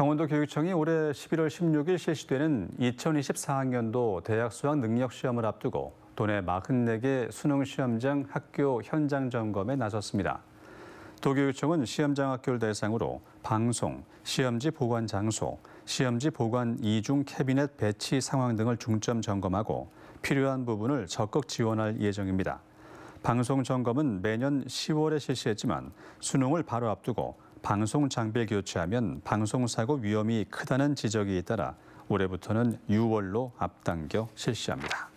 강원도 교육청이 올해 11월 16일 실시되는 2024학년도 대학 수학 능력 시험을 앞두고 도내 44개 수능 시험장 학교 현장 점검에 나섰습니다. 도교육청은 시험장 학교를 대상으로 방송, 시험지 보관 장소, 시험지 보관 이중 캐비넷 배치 상황 등을 중점 점검하고 필요한 부분을 적극 지원할 예정입니다. 방송 점검은 매년 10월에 실시했지만 수능을 바로 앞두고 방송 장비를 교체하면 방송사고 위험이 크다는 지적이 따라 올해부터는 6월로 앞당겨 실시합니다.